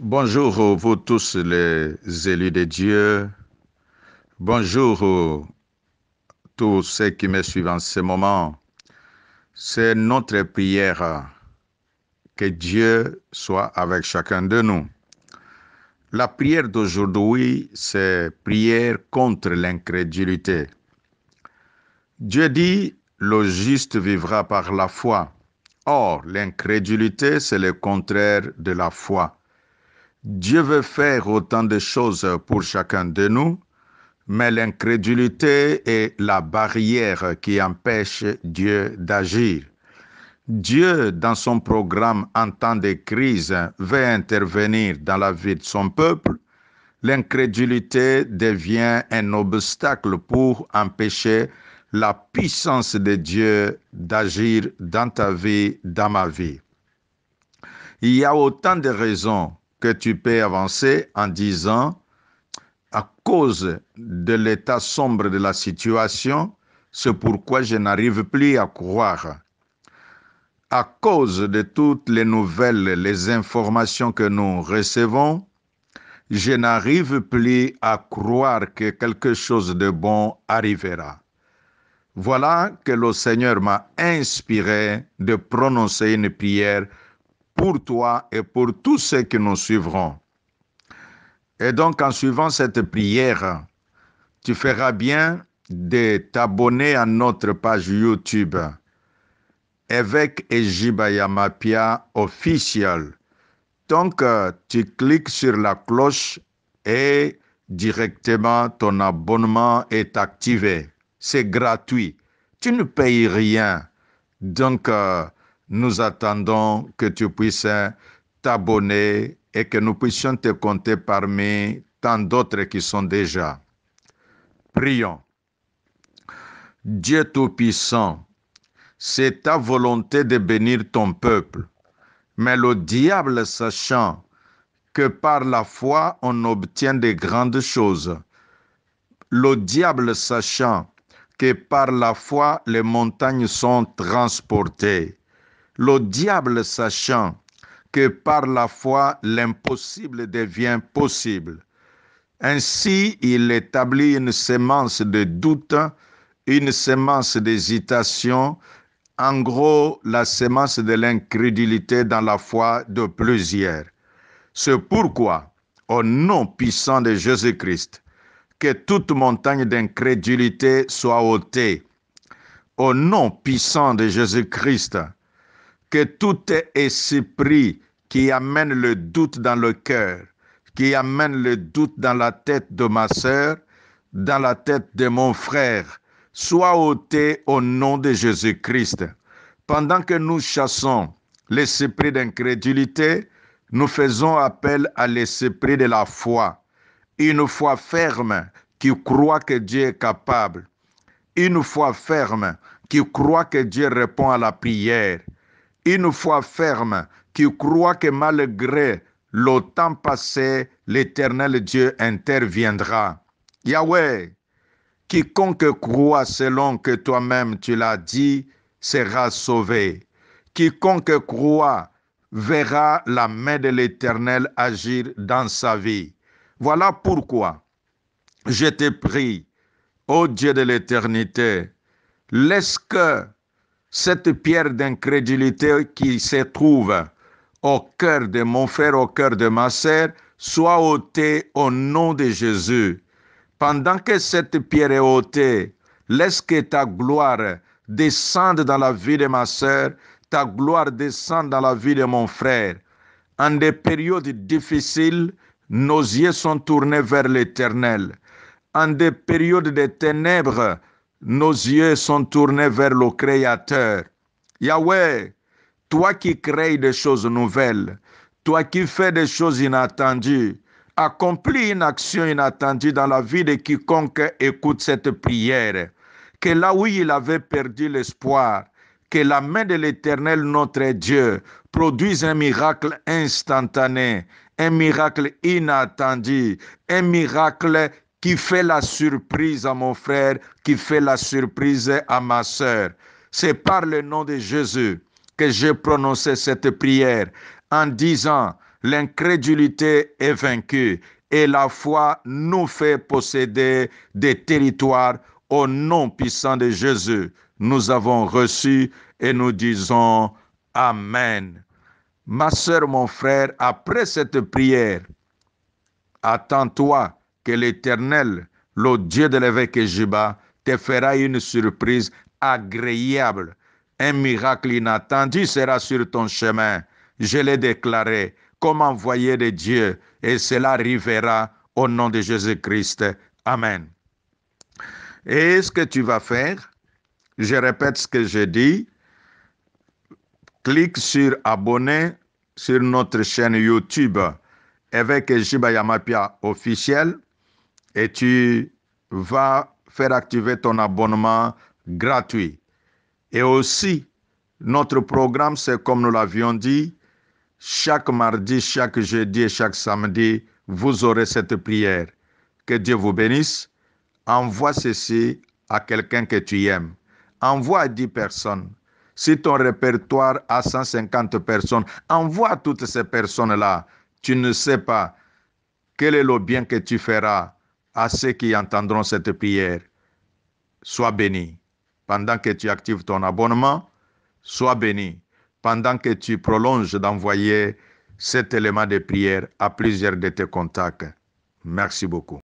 Bonjour vous tous les élus de Dieu. Bonjour tous ceux qui me suivent en ce moment. C'est notre prière que Dieu soit avec chacun de nous. La prière d'aujourd'hui, c'est prière contre l'incrédulité. Dieu dit, le juste vivra par la foi. Or, l'incrédulité, c'est le contraire de la foi. Dieu veut faire autant de choses pour chacun de nous, mais l'incrédulité est la barrière qui empêche Dieu d'agir. Dieu, dans son programme en temps de crise, veut intervenir dans la vie de son peuple. L'incrédulité devient un obstacle pour empêcher la puissance de Dieu d'agir dans ta vie, dans ma vie. Il y a autant de raisons que tu peux avancer en disant, à cause de l'état sombre de la situation, c'est pourquoi je n'arrive plus à croire. À cause de toutes les nouvelles, les informations que nous recevons, je n'arrive plus à croire que quelque chose de bon arrivera. Voilà que le Seigneur m'a inspiré de prononcer une prière pour toi et pour tous ceux qui nous suivront. Et donc en suivant cette prière, tu feras bien de t'abonner à notre page YouTube Évêque Ejibayamapia Official. Donc euh, tu cliques sur la cloche et directement ton abonnement est activé. C'est gratuit. Tu ne payes rien. Donc, euh, nous attendons que tu puisses t'abonner et que nous puissions te compter parmi tant d'autres qui sont déjà. Prions. Dieu Tout-Puissant, c'est ta volonté de bénir ton peuple. Mais le diable, sachant que par la foi on obtient de grandes choses, le diable, sachant que par la foi les montagnes sont transportées, le diable, sachant que par la foi l'impossible devient possible, ainsi il établit une semence de doute, une semence d'hésitation, en gros la semence de l'incrédulité dans la foi de plusieurs. C'est pourquoi, au nom puissant de Jésus-Christ, que toute montagne d'incrédulité soit ôtée. Au nom puissant de Jésus-Christ, que tout esprit qui amène le doute dans le cœur, qui amène le doute dans la tête de ma sœur, dans la tête de mon frère, soit ôté au nom de Jésus-Christ. Pendant que nous chassons l'esprit d'incrédulité, nous faisons appel à l'esprit de la foi, une foi ferme qui croit que Dieu est capable, une foi ferme qui croit que Dieu répond à la prière, une foi ferme qui croit que malgré le temps passé, l'éternel Dieu interviendra. Yahweh, quiconque croit selon que toi-même tu l'as dit, sera sauvé. Quiconque croit verra la main de l'Éternel agir dans sa vie. Voilà pourquoi je te prie, ô Dieu de l'éternité, laisse que cette pierre d'incrédulité qui se trouve au cœur de mon frère, au cœur de ma sœur, soit ôtée au nom de Jésus. Pendant que cette pierre est ôtée, laisse que ta gloire descende dans la vie de ma sœur, ta gloire descende dans la vie de mon frère. En des périodes difficiles, nos yeux sont tournés vers l'Éternel. En des périodes de ténèbres, nos yeux sont tournés vers le Créateur. Yahweh, toi qui crées des choses nouvelles, toi qui fais des choses inattendues, accomplis une action inattendue dans la vie de quiconque écoute cette prière. Que là où il avait perdu l'espoir, que la main de l'Éternel notre Dieu produise un miracle instantané, un miracle inattendu, un miracle qui fait la surprise à mon frère, qui fait la surprise à ma sœur. C'est par le nom de Jésus que j'ai prononcé cette prière en disant, l'incrédulité est vaincue et la foi nous fait posséder des territoires au nom puissant de Jésus. Nous avons reçu et nous disons Amen. Ma sœur, mon frère, après cette prière, attends-toi que l'Éternel, le Dieu de l'évêque Juba, te fera une surprise agréable. Un miracle inattendu sera sur ton chemin. Je l'ai déclaré comme envoyé de Dieu, et cela arrivera au nom de Jésus-Christ. Amen. Et ce que tu vas faire, je répète ce que je dis. clique sur abonner sur notre chaîne YouTube avec Yamapia officiel et tu vas faire activer ton abonnement gratuit. Et aussi, notre programme, c'est comme nous l'avions dit, chaque mardi, chaque jeudi et chaque samedi, vous aurez cette prière. Que Dieu vous bénisse. Envoie ceci à quelqu'un que tu aimes. Envoie à 10 personnes. Si ton répertoire a 150 personnes, envoie toutes ces personnes-là. Tu ne sais pas quel est le bien que tu feras à ceux qui entendront cette prière. Sois béni. Pendant que tu actives ton abonnement, sois béni. Pendant que tu prolonges d'envoyer cet élément de prière à plusieurs de tes contacts. Merci beaucoup.